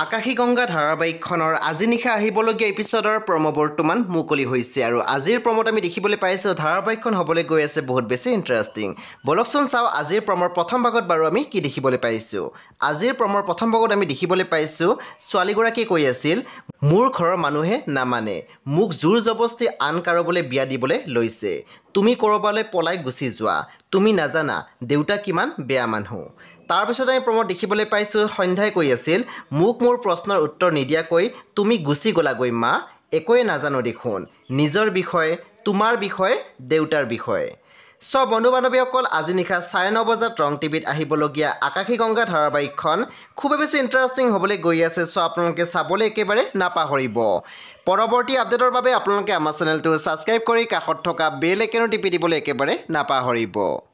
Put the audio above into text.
আকাশী গংগা ধাৰাবাহিকখনৰ আজি নিশা আহিবলগীয়া এপিছডৰ প্ৰম বৰ্তমান মুকলি হৈছে আৰু আজিৰ প্ৰমত আমি দেখিবলৈ পাইছোঁ ধাৰাবাহিকখন হ'বলৈ গৈ আছে বহুত বেছি ইণ্টাৰেষ্টিং বলকচোন চাওঁ আজিৰ প্ৰমৰ প্ৰথম ভাগত বাৰু আমি কি দেখিবলৈ পাইছোঁ আজিৰ প্ৰমৰ প্ৰথম ভাগত আমি দেখিবলৈ পাইছোঁ ছোৱালীগৰাকীয়ে কৈ আছিল মোৰ ঘৰৰ মানুহে নামানে মোক জোৰ জবৰদস্তি আন কাৰোবালৈ বিয়া দিবলৈ লৈছে তুমি ক'ৰবালৈ পলাই গুচি যোৱা তুমি নাজানা দেউতা কিমান বেয়া মানুহ তাৰপিছত আমি প্ৰমোদ দেখিবলৈ পাইছোঁ সন্ধ্যাই কৈ আছিল মোক মোৰ প্ৰশ্নৰ উত্তৰ নিদিয়াকৈ তুমি গুচি গ'লাগৈ মা একোৱে নাজানো দেখোন নিজৰ বিষয়ে তোমাৰ বিষয়ে দেউতাৰ বিষয়ে চ বন্ধু বান্ধৱীসকল আজি নিশা চাৰে ন বজাত ৰং টিভিত আহিবলগীয়া আকাশী গংগা ধাৰাবাহিকখন খুবেই বেছি ইণ্টাৰেষ্টিং হ'বলৈ গৈ আছে চ আপোনালোকে চাবলৈ একেবাৰে নাপাহৰিব পৰৱৰ্তী আপডেটৰ বাবে আপোনালোকে আমাৰ চেনেলটো ছাবস্ক্ৰাইব কৰি কাষত থকা বেল একেনো টিপি দিবলৈ একেবাৰে নাপাহৰিব